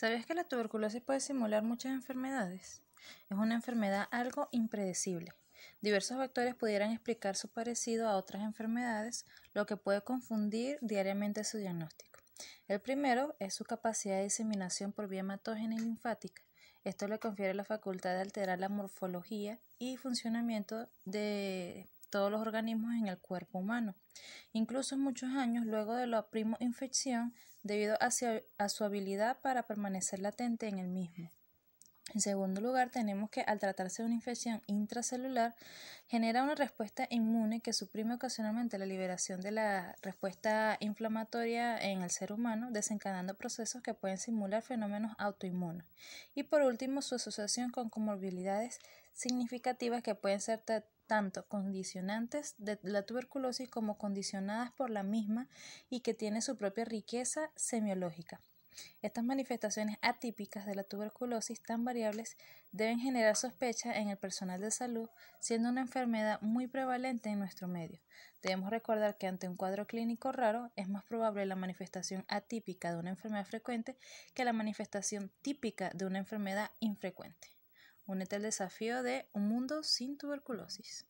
¿Sabías que la tuberculosis puede simular muchas enfermedades? Es una enfermedad algo impredecible. Diversos factores pudieran explicar su parecido a otras enfermedades, lo que puede confundir diariamente su diagnóstico. El primero es su capacidad de diseminación por vía hematógena y linfática. Esto le confiere la facultad de alterar la morfología y funcionamiento de todos los organismos en el cuerpo humano, incluso muchos años luego de la infección debido a su habilidad para permanecer latente en el mismo. En segundo lugar, tenemos que al tratarse de una infección intracelular, genera una respuesta inmune que suprime ocasionalmente la liberación de la respuesta inflamatoria en el ser humano, desencadenando procesos que pueden simular fenómenos autoinmunes. Y por último, su asociación con comorbilidades significativas que pueden ser tanto condicionantes de la tuberculosis como condicionadas por la misma y que tiene su propia riqueza semiológica. Estas manifestaciones atípicas de la tuberculosis tan variables deben generar sospecha en el personal de salud, siendo una enfermedad muy prevalente en nuestro medio. Debemos recordar que ante un cuadro clínico raro es más probable la manifestación atípica de una enfermedad frecuente que la manifestación típica de una enfermedad infrecuente. Únete al desafío de un mundo sin tuberculosis.